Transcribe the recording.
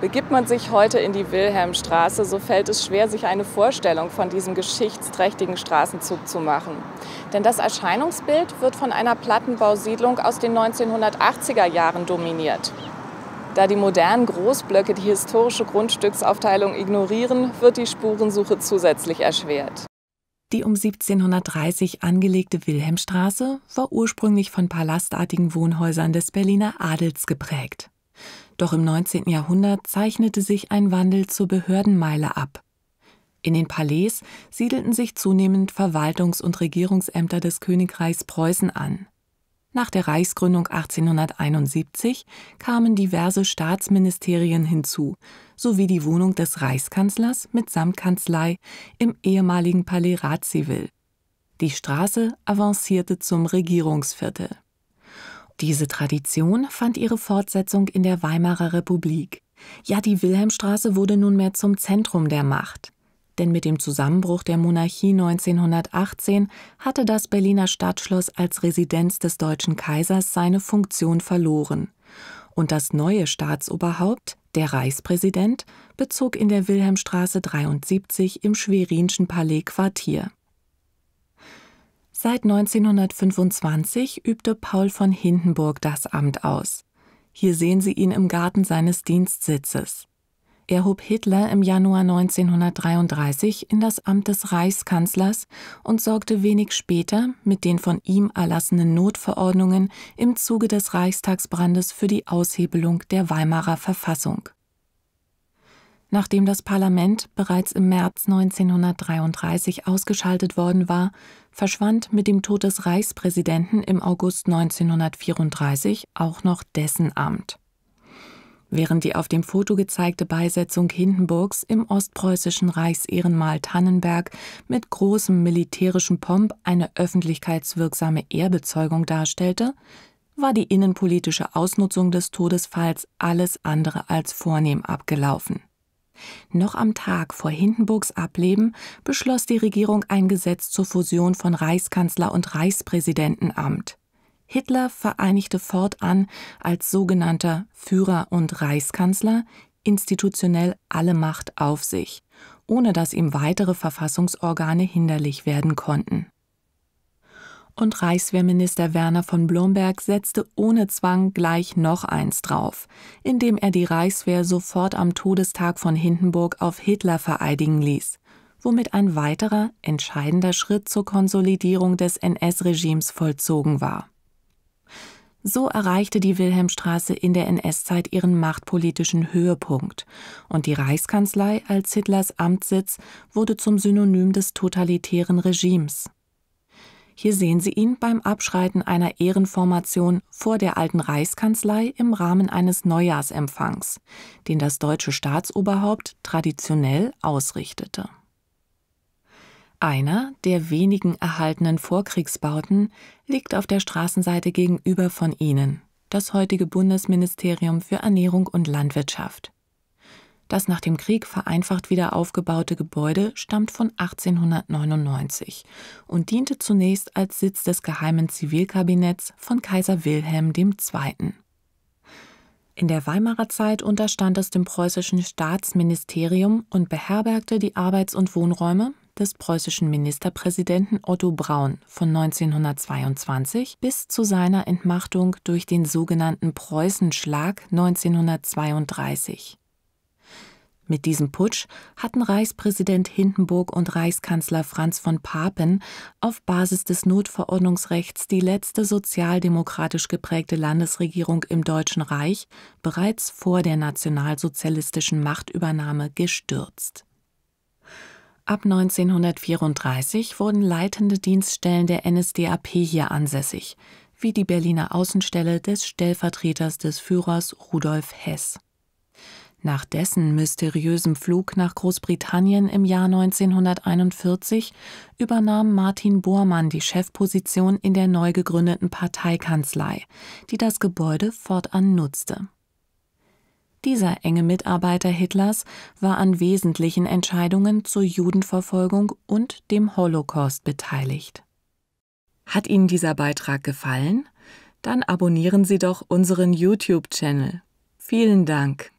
Begibt man sich heute in die Wilhelmstraße, so fällt es schwer, sich eine Vorstellung von diesem geschichtsträchtigen Straßenzug zu machen. Denn das Erscheinungsbild wird von einer Plattenbausiedlung aus den 1980er Jahren dominiert. Da die modernen Großblöcke die historische Grundstücksaufteilung ignorieren, wird die Spurensuche zusätzlich erschwert. Die um 1730 angelegte Wilhelmstraße war ursprünglich von palastartigen Wohnhäusern des Berliner Adels geprägt. Doch im 19. Jahrhundert zeichnete sich ein Wandel zur Behördenmeile ab. In den Palais siedelten sich zunehmend Verwaltungs- und Regierungsämter des Königreichs Preußen an. Nach der Reichsgründung 1871 kamen diverse Staatsministerien hinzu, sowie die Wohnung des Reichskanzlers mit Samtkanzlei im ehemaligen Palais Radziwill. Die Straße avancierte zum Regierungsviertel. Diese Tradition fand ihre Fortsetzung in der Weimarer Republik. Ja, die Wilhelmstraße wurde nunmehr zum Zentrum der Macht. Denn mit dem Zusammenbruch der Monarchie 1918 hatte das Berliner Stadtschloss als Residenz des deutschen Kaisers seine Funktion verloren. Und das neue Staatsoberhaupt, der Reichspräsident, bezog in der Wilhelmstraße 73 im Schwerinschen Palais Quartier. Seit 1925 übte Paul von Hindenburg das Amt aus. Hier sehen Sie ihn im Garten seines Dienstsitzes. Er hob Hitler im Januar 1933 in das Amt des Reichskanzlers und sorgte wenig später mit den von ihm erlassenen Notverordnungen im Zuge des Reichstagsbrandes für die Aushebelung der Weimarer Verfassung nachdem das Parlament bereits im März 1933 ausgeschaltet worden war, verschwand mit dem Tod des Reichspräsidenten im August 1934 auch noch dessen Amt. Während die auf dem Foto gezeigte Beisetzung Hindenburgs im ostpreußischen Reichsehrenmal Tannenberg mit großem militärischen Pomp eine öffentlichkeitswirksame Ehrbezeugung darstellte, war die innenpolitische Ausnutzung des Todesfalls alles andere als vornehm abgelaufen. Noch am Tag vor Hindenburgs Ableben beschloss die Regierung ein Gesetz zur Fusion von Reichskanzler und Reichspräsidentenamt. Hitler vereinigte fortan als sogenannter Führer und Reichskanzler institutionell alle Macht auf sich, ohne dass ihm weitere Verfassungsorgane hinderlich werden konnten und Reichswehrminister Werner von Blomberg setzte ohne Zwang gleich noch eins drauf, indem er die Reichswehr sofort am Todestag von Hindenburg auf Hitler vereidigen ließ, womit ein weiterer entscheidender Schritt zur Konsolidierung des NS-Regimes vollzogen war. So erreichte die Wilhelmstraße in der NS-Zeit ihren machtpolitischen Höhepunkt und die Reichskanzlei als Hitlers Amtssitz wurde zum Synonym des totalitären Regimes. Hier sehen Sie ihn beim Abschreiten einer Ehrenformation vor der alten Reichskanzlei im Rahmen eines Neujahrsempfangs, den das deutsche Staatsoberhaupt traditionell ausrichtete. Einer der wenigen erhaltenen Vorkriegsbauten liegt auf der Straßenseite gegenüber von Ihnen, das heutige Bundesministerium für Ernährung und Landwirtschaft. Das nach dem Krieg vereinfacht wieder aufgebaute Gebäude stammt von 1899 und diente zunächst als Sitz des geheimen Zivilkabinetts von Kaiser Wilhelm II. In der Weimarer Zeit unterstand es dem preußischen Staatsministerium und beherbergte die Arbeits- und Wohnräume des preußischen Ministerpräsidenten Otto Braun von 1922 bis zu seiner Entmachtung durch den sogenannten Preußenschlag 1932. Mit diesem Putsch hatten Reichspräsident Hindenburg und Reichskanzler Franz von Papen auf Basis des Notverordnungsrechts die letzte sozialdemokratisch geprägte Landesregierung im Deutschen Reich bereits vor der nationalsozialistischen Machtübernahme gestürzt. Ab 1934 wurden leitende Dienststellen der NSDAP hier ansässig, wie die Berliner Außenstelle des Stellvertreters des Führers Rudolf Hess nach dessen mysteriösem Flug nach Großbritannien im Jahr 1941 übernahm Martin Bormann die Chefposition in der neu gegründeten Parteikanzlei, die das Gebäude fortan nutzte. Dieser enge Mitarbeiter Hitlers war an wesentlichen Entscheidungen zur Judenverfolgung und dem Holocaust beteiligt. Hat Ihnen dieser Beitrag gefallen? Dann abonnieren Sie doch unseren YouTube-Channel. Vielen Dank.